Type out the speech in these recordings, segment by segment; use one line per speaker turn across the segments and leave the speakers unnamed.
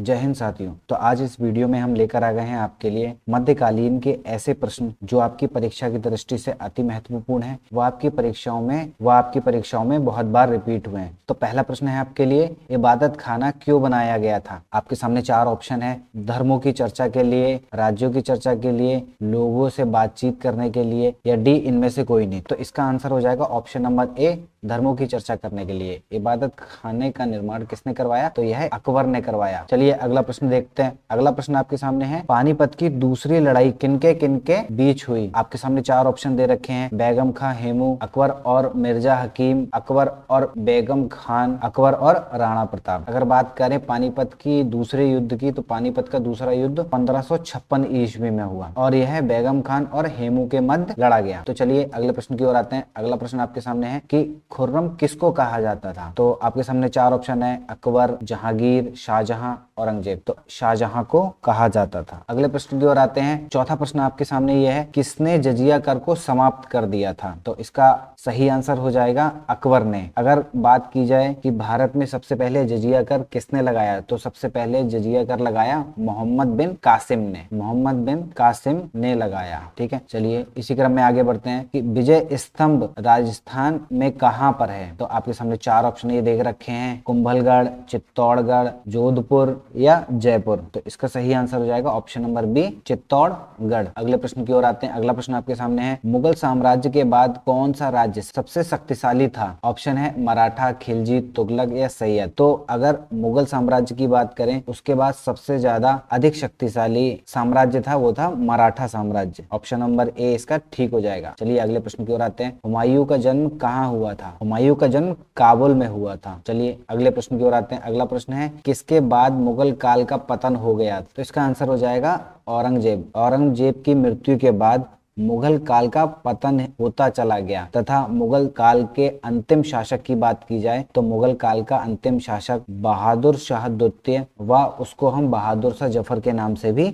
जय हिंद साथियों तो आज इस वीडियो में हम लेकर आ गए हैं आपके लिए मध्यकालीन के ऐसे प्रश्न जो आपकी परीक्षा की दृष्टि से अति महत्वपूर्ण है वो आपकी परीक्षाओं में वो आपकी परीक्षाओं में बहुत बार रिपीट हुए हैं तो पहला प्रश्न है आपके लिए इबादत खाना क्यों बनाया गया था आपके सामने चार ऑप्शन है धर्मों की चर्चा के लिए राज्यों की चर्चा के लिए लोगों से बातचीत करने के लिए या डी इनमें से कोई नहीं तो इसका आंसर हो जाएगा ऑप्शन नंबर ए धर्मों की चर्चा करने के लिए इबादत खाने का निर्माण किसने करवाया तो यह अकबर ने करवाया चलिए चलिए अगला प्रश्न देखते हैं अगला प्रश्न आपके सामने है पानीपत की दूसरी लड़ाई किनके किनके बीच हुई आपके सामने चार ऑप्शन दे रखे हैं बेगम खां हेमू अकबर और मिर्जा हकीम अकबर और बेगम खान अकबर और राणा प्रताप अगर बात करें पानीपत की दूसरे युद्ध की तो पानीपत का दूसरा युद्ध पंद्रह ईस्वी में हुआ और यह बेगम खान और हेमू के मध्य लड़ा गया तो चलिए अगले प्रश्न की ओर आते हैं अगला प्रश्न आपके सामने है कि खुर्रम किसको कहा जाता था तो आपके सामने चार ऑप्शन है अकबर जहांगीर शाहजहां औरंगजेब तो शाहजहां को कहा जाता था अगले प्रश्न की ओर आते हैं चौथा प्रश्न आपके सामने यह है किसने जजिया कर को समाप्त कर दिया था तो इसका सही आंसर हो जाएगा अकबर ने अगर बात की जाए कि भारत में सबसे पहले जजिया कर किसने लगाया तो सबसे पहले जजिया कर लगाया मोहम्मद बिन कासिम ने मोहम्मद बिन कासिम ने लगाया ठीक है चलिए इसी क्रम में आगे बढ़ते हैं कि विजय स्तंभ राजस्थान में कहाँ पर है तो आपके सामने चार ऑप्शन ये देख रखे हैं कुंभलगढ़ चित्तौड़गढ़ जोधपुर या जयपुर तो इसका सही आंसर हो जाएगा ऑप्शन नंबर बी चित्तौड़गढ़ अगले प्रश्न की ओर आते हैं अगला प्रश्न आपके सामने है मुगल साम्राज्य के बाद कौन सा राज्य सबसे शक्तिशाली था ऑप्शन है मराठा खिलजी तुगलक या सैयद तो अगर मुगल साम्राज्य की बात करें उसके बाद सबसे ज्यादा अधिक शक्तिशाली साम्राज्य था वो था मराठा साम्राज्य ऑप्शन नंबर ए इसका ठीक हो जाएगा चलिए अगले प्रश्न की ओर आते हैं हुमायूं का जन्म कहाँ हुआ था हुमायूं का जन्म काबुल में हुआ था चलिए अगले प्रश्न की ओर आते हैं अगला प्रश्न है किसके बाद मुगल मुगल काल का पतन हो गया तो इसका आंसर हो जाएगा औरंगजेब औरंगजेब की मृत्यु के बाद मुगल काल का पतन होता चला गया तथा मुगल काल के अंतिम शासक की बात की जाए तो मुगल काल का अंतिम शासक बहादुर शाह द्वितीय व उसको हम बहादुर शाह जफर के नाम से भी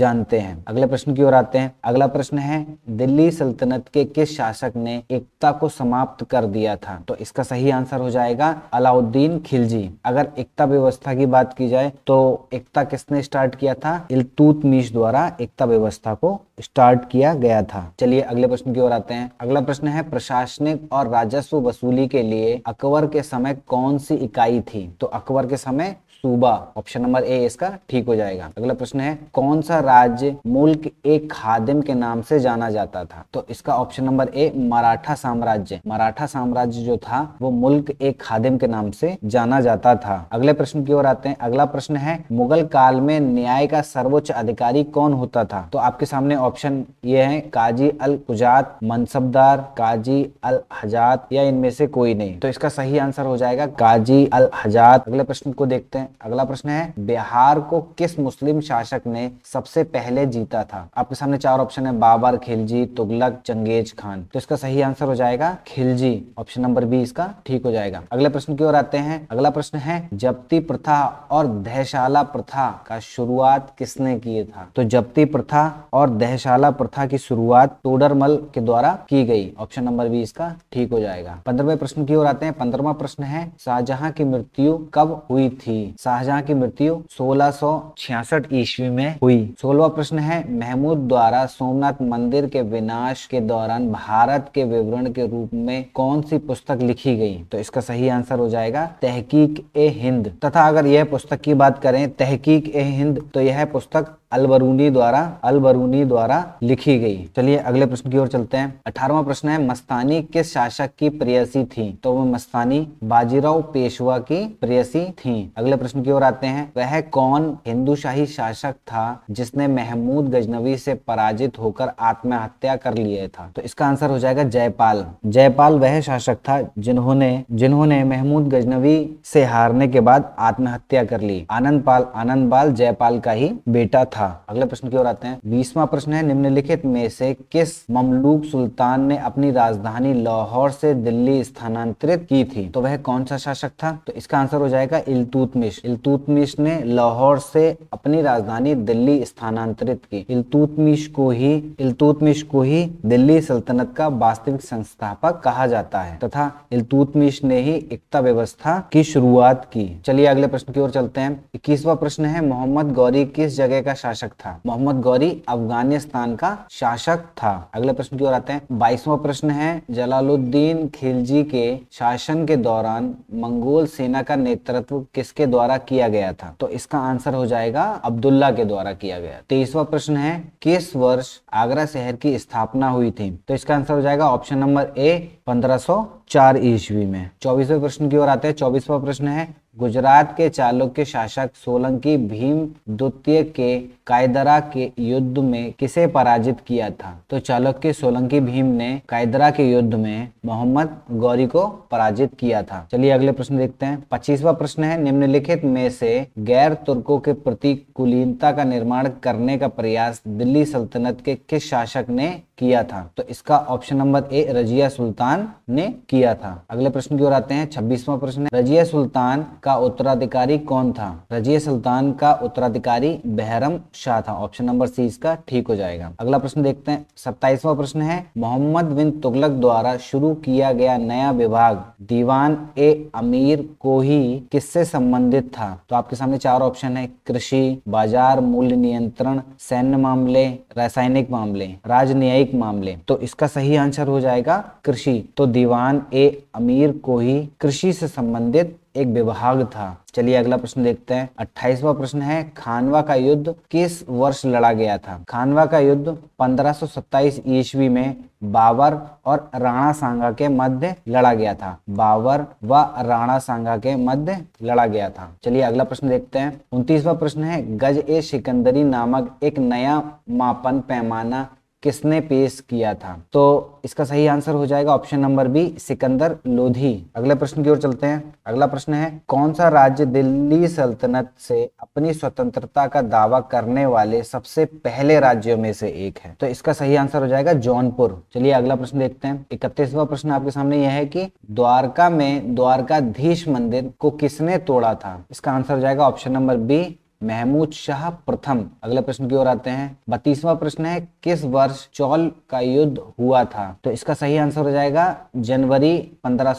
जानते हैं अगले प्रश्न की ओर आते हैं अगला प्रश्न है दिल्ली सल्तनत के किस शासक ने एकता को समाप्त कर दिया था तो इसका सही आंसर हो जाएगा अलाउद्दीन खिलजी अगर एकता व्यवस्था की बात की जाए तो एकता किसने स्टार्ट किया था इलतुतमीश द्वारा एकता व्यवस्था को स्टार्ट किया गया था चलिए अगले प्रश्न की ओर आते हैं अगला प्रश्न है प्रशासनिक और राजस्व वसूली के लिए अकबर के समय कौन सी इकाई थी तो अकबर के समय सूबा ऑप्शन नंबर ए इसका ठीक हो जाएगा अगला प्रश्न है कौन सा राज्य मुल्क एक खादिम के नाम से जाना जाता था तो इसका ऑप्शन नंबर ए मराठा साम्राज्य मराठा साम्राज्य जो था वो मुल्क एक खादिम के नाम से जाना जाता था अगले प्रश्न की ओर आते हैं अगला प्रश्न है मुगल काल में न्याय का सर्वोच्च अधिकारी कौन होता था तो आपके सामने ऑप्शन ये है काजी अल कुजात मनसबदार काजी अल हजात या इनमें से कोई नहीं तो इसका सही आंसर हो जाएगा काजी अल हजात अगले प्रश्न को देखते हैं अगला प्रश्न है बिहार को किस मुस्लिम शासक ने सबसे पहले जीता था आपके सामने चार ऑप्शन है बाबर खिलजी तुगलक चंगेज खान तो इसका सही आंसर हो जाएगा खिलजी ऑप्शन नंबर बी इसका ठीक हो जाएगा अगले प्रश्न की ओर आते हैं अगला प्रश्न है जप्ती प्रथा और दहशाला प्रथा का शुरुआत किसने किए था तो जप्ती प्रथा और दहशाला प्रथा की शुरुआत टोडरमल के द्वारा की गई ऑप्शन नंबर बी इसका ठीक हो जाएगा पंद्रहवें प्रश्न की ओर आते हैं पंद्रवा प्रश्न है शाहजहां की मृत्यु कब हुई थी शाहजहां की मृत्यु 1666 ईस्वी में हुई सोलवा प्रश्न है महमूद द्वारा सोमनाथ मंदिर के विनाश के दौरान भारत के विवरण के रूप में कौन सी पुस्तक लिखी गई तो इसका सही आंसर हो जाएगा तहकीक ए हिंद तथा अगर यह पुस्तक की बात करें तहकीक ए हिंद तो यह पुस्तक अलबरूनी द्वारा अलबरूनी द्वारा लिखी गई चलिए अगले प्रश्न की ओर चलते हैं अठारवा प्रश्न है मस्तानी किस शासक की प्रियसी थी तो वह मस्तानी बाजीराव पेशवा की प्रियसी थी अगले प्रश्न की ओर आते हैं वह कौन हिंदू शाही शासक था जिसने महमूद गजनवी से पराजित होकर आत्महत्या कर लिया था तो इसका आंसर हो जाएगा जयपाल जयपाल वह शासक था जिन्होंने जिन्होंने महमूद गजनवी से हारने के बाद आत्महत्या कर ली आनंद पाल आनंद जयपाल का ही बेटा था था अगले प्रश्न की ओर आते हैं बीसवा प्रश्न है निम्नलिखित में से किस ममलूक सुल्तान ने अपनी राजधानी लाहौर से दिल्ली स्थानांतरित की थी तो वह कौन सा शासक था तो इसका आंसर हो जाएगा इलतुतमिश इलतुतमिश ने लाहौर से अपनी राजधानी दिल्ली स्थानांतरित की इलतुतमिश को ही इलतुतमिश को ही दिल्ली सल्तनत का वास्तविक संस्थापक कहा जाता है तथा इलतुतमिश ने ही एकता व्यवस्था की शुरुआत की चलिए अगले प्रश्न की ओर चलते हैं इक्कीसवा प्रश्न है मोहम्मद गौरी किस जगह का शासक शासक था मोहम्मद गौरी अफगानिस्तान का शासक था अगले प्रश्न की ओर आते हैं बाईसवा प्रश्न है जलालुद्दीन खिलजी के शासन के दौरान मंगोल सेना का नेतृत्व किसके द्वारा किया गया था तो इसका आंसर हो जाएगा अब्दुल्ला के द्वारा किया गया तेईसवा प्रश्न है किस वर्ष आगरा शहर की स्थापना हुई थी तो इसका आंसर हो जाएगा ऑप्शन नंबर ए पंद्रह सौ चार ईस्वी में चौबीसवें प्रश्न की ओर आते हैं चौबीसवा प्रश्न है गुजरात के चालुक्य शासक सोलंकी भीम द्वितीय के कायदरा के युद्ध में किसे पराजित किया था तो चालुक्य सोलंकी भीम ने कायदरा के युद्ध में मोहम्मद गौरी को पराजित किया था चलिए अगले प्रश्न देखते हैं पच्चीसवा प्रश्न है निम्नलिखित में से गैर तुर्कों के प्रति कुलीनता का निर्माण करने का प्रयास दिल्ली सल्तनत के किस शासक ने किया था तो इसका option number A Razia Sultan ने किया था अगले प्रश्न की ओर आते हैं छब्बीसवा प्रश्न रजिया सुल्तान का उत्तराधिकारी कौन था रजिया सुल्तान का उत्तराधिकारी बहरम शाह था ऑप्शन नंबर सी इसका ठीक हो जाएगा अगला प्रश्न देखते हैं सत्ताईसवा प्रश्न है मोहम्मद बिन तुगलक द्वारा शुरू किया गया नया विभाग दीवान ए अमीर को ही किससे संबंधित था तो आपके सामने चार ऑप्शन है कृषि बाजार मूल्य नियंत्रण सैन्य मामले रासायनिक मामले राजनयिक मामले तो इसका सही आंसर हो जाएगा कृषि तो दीवान ए अमीर को ही कृषि से संबंधित एक विभाग था चलिए अगला प्रश्न देखते हैं अट्ठाईसवा प्रश्न है खानवा का युद्ध किस वर्ष लड़ा गया था खानवा का युद्ध 1527 ईस्वी में बाबर और राणा सांगा के मध्य लड़ा गया था बाबर व राणा सांगा के मध्य लड़ा गया था चलिए अगला प्रश्न देखते हैं उनतीसवा प्रश्न है गज ए सिकंदरी नामक एक नया मापन पैमाना किसने पेश किया था तो इसका सही आंसर हो जाएगा option number B Sikandar Lodi अगले प्रश्न की ओर चलते हैं अगला प्रश्न है कौन सा राज्य दिल्ली सल्तनत से अपनी स्वतंत्रता का दावा करने वाले सबसे पहले राज्यों में से एक है तो इसका सही आंसर हो जाएगा जौनपुर चलिए अगला प्रश्न देखते हैं इकतीसवा प्रश्न आपके सामने यह है की द्वारका में द्वारकाधीश मंदिर को किसने तोड़ा था इसका आंसर हो जाएगा option number B Mahmud Shah प्रथम अगले प्रश्न की ओर आते हैं बत्तीसवा प्रश्न है किस वर्ष चौल का युद्ध हुआ था तो इसका सही आंसर हो जाएगा जनवरी पंद्रह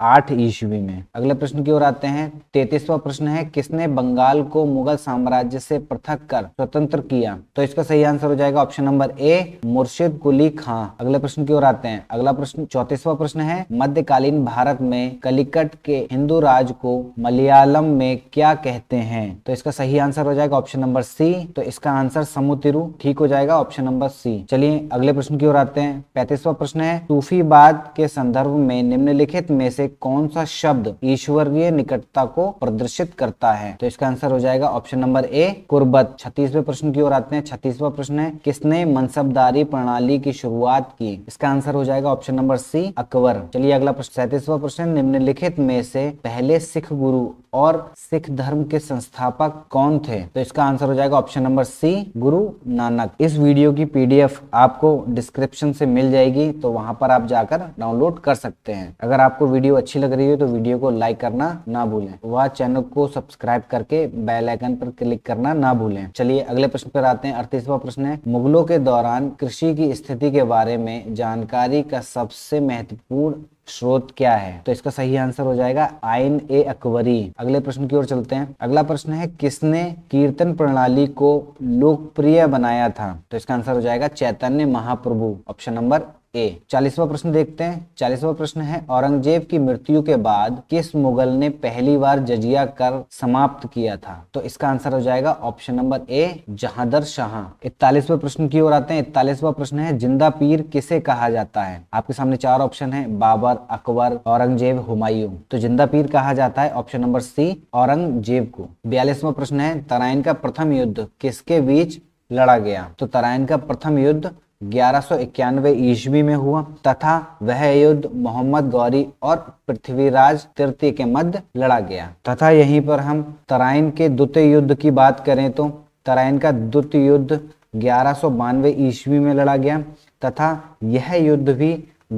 आठ ईस्वी में अगले प्रश्न की ओर आते हैं तैतीसवा प्रश्न है किसने बंगाल को मुगल साम्राज्य से पृथक कर स्वतंत्र किया तो इसका सही आंसर हो जाएगा ऑप्शन नंबर ए मुर्शिद कुली खां अगले प्रश्न की ओर आते हैं अगला प्रश्न चौतीसवा प्रश्न है मध्यकालीन भारत में कलिकट के हिंदू राज को मलयालम में क्या कहते हैं तो इसका सही आंसर हो जाएगा ऑप्शन नंबर सी तो इसका आंसर समुतिरु ठीक हो जाएगा ऑप्शन नंबर सी चलिए अगले प्रश्न की ओर आते हैं पैंतीसवा प्रश्न है बाद के संदर्भ में निम्नलिखित में से कौन सा शब्द ईश्वरीय निकटता को प्रदर्शित करता है तो इसका आंसर हो जाएगा ऑप्शन नंबर ए कुर्बत छत्तीसवे प्रश्न की ओर आते हैं छत्तीसवा प्रश्न है किसने मनसबदारी प्रणाली की शुरुआत की इसका आंसर हो जाएगा ऑप्शन नंबर सी अकबर चलिए अगला प्रश्न सैतीसवा प्रश्न निम्नलिखित में से पहले सिख गुरु और सिख धर्म के संस्थापक कौन थे तो इसका आंसर हो जाएगा ऑप्शन नंबर सी गुरु नानक इस वीडियो की पीडीएफ आपको डिस्क्रिप्शन से मिल जाएगी तो वहां पर आप जाकर डाउनलोड कर सकते हैं अगर आपको वीडियो अच्छी लग रही हो तो वीडियो को लाइक करना ना भूलें वह चैनल को सब्सक्राइब करके बेल आइकन पर क्लिक करना ना भूलें चलिए अगले प्रश्न पर आते हैं अड़तीसवा प्रश्न है मुगलों के दौरान कृषि की स्थिति के बारे में जानकारी का सबसे महत्वपूर्ण स्रोत क्या है तो इसका सही आंसर हो जाएगा आयन ए अकबरी अगले प्रश्न की ओर चलते हैं अगला प्रश्न है किसने कीर्तन प्रणाली को लोकप्रिय बनाया था तो इसका आंसर हो जाएगा चैतन्य महाप्रभु ऑप्शन नंबर ए चालीसवा प्रश्न देखते हैं चालीसवा प्रश्न है औरंगजेब की मृत्यु के बाद किस मुगल ने पहली बार जजिया कर समाप्त किया था तो इसका आंसर हो जाएगा option number A Jahandar Shah इकतालीसवा प्रश्न की ओर आते हैं इकतालीसवा प्रश्न है जिंदा पीर किसे कहा जाता है आपके सामने चार ऑप्शन है बाबर अकबर औरंगजेब हुमायूं तो जिंदा पीर कहा जाता है ऑप्शन नंबर सी औरंगजेब को बयालीसवा प्रश्न है तराइन का प्रथम युद्ध किसके बीच लड़ा गया तो तराइन का प्रथम युद्ध ग्यारह ईस्वी में हुआ तथा वह युद्ध मोहम्मद गौरी और पृथ्वीराज तृतीय के मध्य लड़ा गया तथा यहीं पर हम तराइन के द्वितीय युद्ध की बात करें तो तराइन का द्वितीय युद्ध ग्यारह ईस्वी में लड़ा गया तथा यह युद्ध भी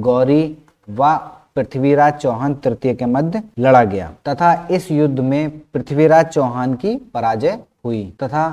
गौरी व पृथ्वीराज चौहान तृतीय के मध्य लड़ा गया तथा इस युद्ध में पृथ्वीराज चौहान की पराजय हुई तथा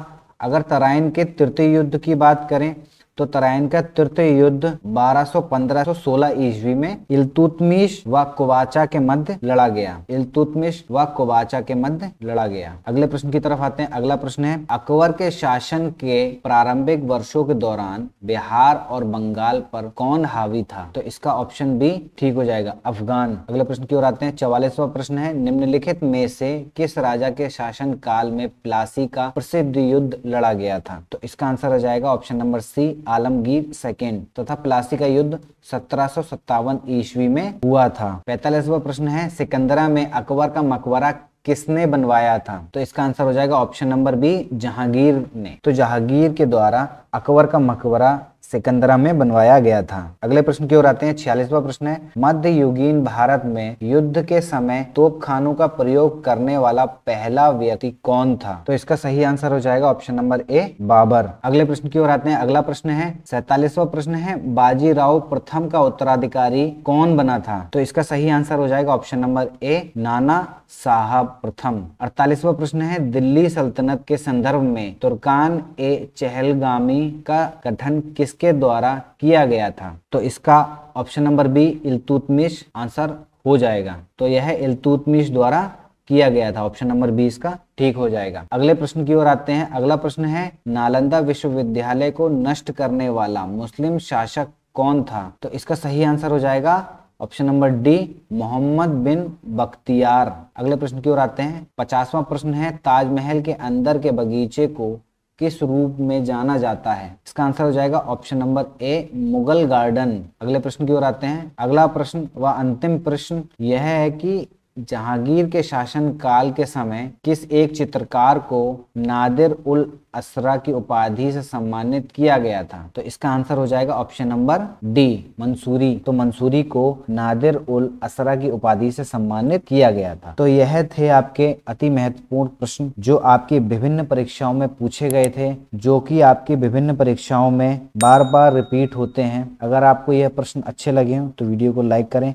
अगर तराइन के तृतीय युद्ध की बात करें तो तराइन का तृतीय युद्ध 1215-16 ईस्वी में इलतुतमिश व कुवाचा के मध्य लड़ा गया इलतुतमिश व कुवाचा के मध्य लड़ा गया अगले प्रश्न की तरफ आते हैं अगला प्रश्न है अकबर के शासन के प्रारंभिक वर्षों के दौरान बिहार और बंगाल पर कौन हावी था तो इसका ऑप्शन बी ठीक हो जाएगा अफगान अगले प्रश्न की ओर आते हैं चवालीसवा प्रश्न है निम्नलिखित में से किस राजा के शासन काल में प्लासी का प्रसिद्ध युद्ध लड़ा गया था तो इसका आंसर आ जाएगा option number C Alamgir second तथा प्लासी का युद्ध सत्रह ईस्वी में हुआ था पैतालीसवा प्रश्न है सिकंदरा में अकबर का मकबरा किसने बनवाया था तो इसका आंसर हो जाएगा ऑप्शन नंबर बी जहांगीर ने तो जहांगीर के द्वारा अकबर का मकबरा सिकंदरा में बनवाया गया था अगले प्रश्न की ओर आते हैं छियालीसवा प्रश्न है मध्य युगीन भारत में युद्ध के समय तोपखानों का प्रयोग करने वाला पहला व्यक्ति कौन था तो इसका सही आंसर हो जाएगा ऑप्शन नंबर ए बाबर अगले प्रश्न की ओर आते हैं अगला प्रश्न है सैतालीसवा प्रश्न है बाजीराव प्रथम का उत्तराधिकारी कौन बना था तो इसका सही आंसर हो जाएगा ऑप्शन नंबर ए नाना साहब प्रथम अड़तालीसवा प्रश्न है दिल्ली सल्तनत के संदर्भ में तुर्कान ए चहलगामी का गठन किस किसके द्वारा किया गया था तो इसका option number B Iltutmish answer हो जाएगा तो यह इलतुतमिश द्वारा किया गया था ऑप्शन नंबर बी इसका ठीक हो जाएगा अगले प्रश्न की ओर आते हैं अगला प्रश्न है नालंदा विश्वविद्यालय को नष्ट करने वाला मुस्लिम शासक कौन था तो इसका सही आंसर हो जाएगा option number D Mohammad bin Bakhtiyar अगले प्रश्न की ओर आते हैं पचासवा प्रश्न है ताजमहल के अंदर के बगीचे को किस रूप में जाना जाता है इसका आंसर हो जाएगा option number A Mughal Garden अगले प्रश्न की ओर आते हैं अगला प्रश्न व अंतिम प्रश्न यह है कि जहांगीर के शासन काल के समय किस एक चित्रकार को नादिर उल असरा की उपाधि से सम्मानित किया गया था तो इसका आंसर हो जाएगा ऑप्शन नंबर डी मंसूरी तो मंसूरी को नादिर उल असरा की उपाधि से सम्मानित किया गया था तो यह थे आपके अति महत्वपूर्ण प्रश्न जो आपकी विभिन्न परीक्षाओं में पूछे गए थे जो कि आपकी विभिन्न परीक्षाओं में बार बार रिपीट होते हैं अगर आपको यह प्रश्न अच्छे लगे हो तो वीडियो को लाइक करें